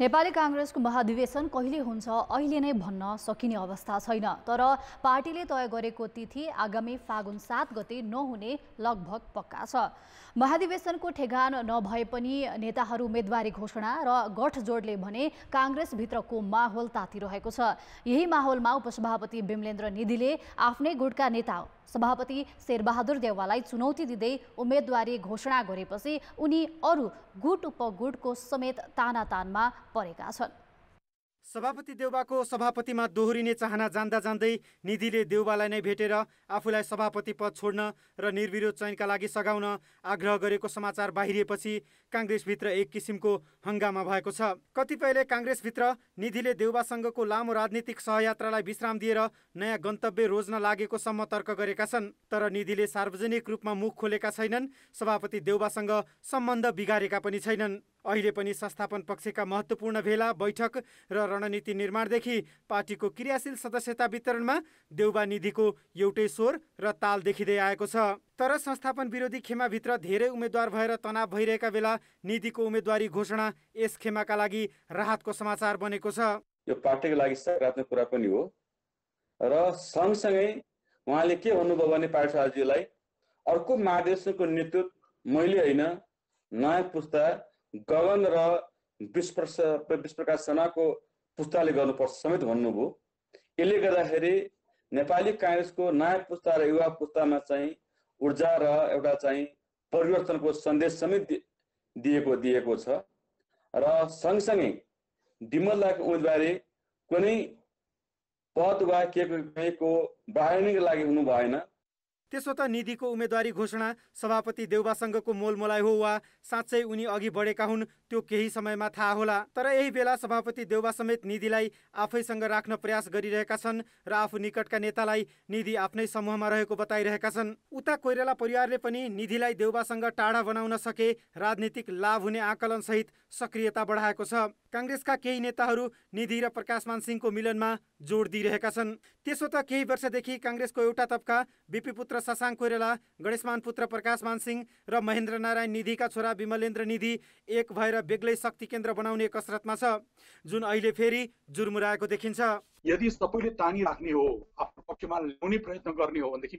नेपाली काङ्ग्रेसको महाधिवेशन कहिले हुन्छ अहिले नै भन्न सकिने अवस्था छैन तर पार्टीले तय गरेको तिथि आगामी फागुन सात गते नहुने लगभग पक्का छ महाधिवेशनको ठेगान नभए पनि नेताहरू उम्मेदवारी घोषणा र गठजोडले भने काङ्ग्रेसभित्रको माहौल तातिरहेको छ यही माहौलमा उपसभापति बिमलेन्द्र निधिले आफ्नै गुटका नेता सभापति शेरबहादुर देवाललाई चुनौती दिँदै उम्मेदवारी घोषणा गरेपछि उनी अरू गुट उपगुटको समेत तानातानमा परेका छन् सभापति देउबाको सभापतिमा दोहोरिने चाहना जान्दा जान्दै निधिले देउबालाई नै भेटेर आफूलाई सभापति पद छोड्न र निर्विरोध चयनका लागि सघाउन आग्रह गरेको समाचार बाहिरिएपछि काङ्ग्रेसभित्र एक किसिमको हङ्गामा भएको छ कतिपयले काङ्ग्रेसभित्र निधिले देउबासँगको लामो राजनीतिक सहयात्रालाई विश्राम दिएर नयाँ गन्तव्य रोज्न लागेकोसम्म तर्क गरेका छन् तर निधिले सार्वजनिक रूपमा मुख खोलेका छैनन् सभापति देउबासँग सम्बन्ध बिगारेका पनि छैनन् अहिले पनि संस्थापन पक्षका महत्त्वपूर्ण भेला बैठक र रणनीति निर्माणदेखि पार्टीको क्रियाशील सदस्यता वितरणमा देउबा निधिको एउटै स्वर र ताल देखिँदै आएको छ तर संस्थापन विरोधी खेमाभित्र धेरै उम्मेद्वार भएर तनाव भइरहेका बेला निधिको उम्मेद्वारी घोषणा यस खेमाका लागि राहतको समाचार बनेको छ यो पार्टीको लागि सकारात्मक कुरा पनि हो र सँगसँगै उहाँले के भन्नुभयो भने पार्षदज्यूलाई अर्को महादेशको नेतृत्व मैले होइन नयाँ पुस्ता गगन र विश्वप्रकाश सेनाको पुस्ताले गर्नुपर्छ समेत भन्नुभयो यसले गर्दाखेरि नेपाली काङ्ग्रेसको नयाँ पुस्ता र युवा पुस्तामा चाहिँ ऊर्जा र एउटा चाहिँ परिवर्तनको सन्देश समेत दिएको दिएको छ र सँगसँगै डिमलदाको उम्मेदवारी कुनै पद वा के बाहिनीको लागि हुनु भएन त्यसो त निधिको उम्मेद्वारी घोषणा सभापति देउबासँगको मोलमोलाइ हो वा साँच्चै उनी अघि बढेका हुन् त्यो केही समयमा थाहा होला तर यही बेला सभापति देउबा समेत निधिलाई आफैसँग राख्न प्रयास गरिरहेका छन् र आफू निकटका नेतालाई निधि आफ्नै समूहमा रहेको बताइरहेका छन् उता कोइराला परिवारले पनि निधिलाई देउबासँग टाढा बनाउन सके राजनीतिक लाभ हुने आकलनसहित सक्रियता बढाएको छ काङ्ग्रेसका केही नेताहरू निधि र प्रकाशमान सिंहको मिलनमा जोड दिइरहेका छन् त्यसो त केही वर्षदेखि काङ्ग्रेसको एउटा तबका बिपी पुत्र शशाङ कोइरेला गणेशमान पुत्र प्रकाश मानसिंह र महेन्द्र नारायण निधिका छोरा विमलेन्द्र निधि एक भएर बेग्लै शक्ति केन्द्र बनाउने कसरतमा छ जुन अहिले फेरि जुर्मुराएको देखिन्छ यदि सबैले तानी राख्ने हो आफ्नो पक्षमा ल्याउने प्रयत्न गर्ने हो भनेदेखि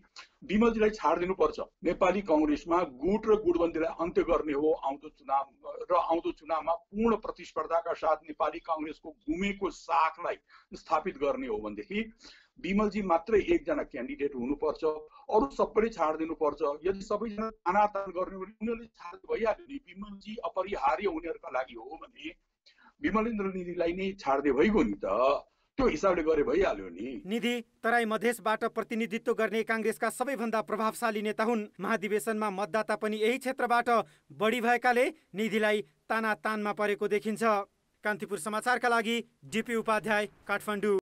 विमलजीलाई छाड दिनुपर्छ नेपाली कङ्ग्रेसमा गुट र गुटबन्दीलाई अन्त्य गर्ने हो आउँदो चुनाव र आउँदो चुनावमा पूर्ण प्रतिस्पर्धाका साथ नेपाली कङ्ग्रेसको गुमेको साखलाई स्थापित गर्ने हो भनेदेखि विमलजी मात्रै एकजना क्यान्डिडेट हुनुपर्छ अरू सबैले छाड दिनुपर्छ यदि सबैजना तानातान गर्ने हो भने उनीहरूले छाड भइहाल्यो नि विमलजी अपरिहार्य उनीहरूका लागि हो भने विमलेन्द्र निधिलाई नै छाड्दै भइगयो नि त त्यो हिसाबले गरे भइहाल्यो नि निधि तराई मधेसबाट प्रतिनिधित्व गर्ने काङ्ग्रेसका सबैभन्दा प्रभावशाली नेता हुन् महाधिवेशनमा मतदाता पनि यही क्षेत्रबाट बढी भएकाले निधिलाई तानातानमा परेको देखिन्छ कान्तिपुर समाचारका लागि डिपी उपाध्याय काठमाडौँ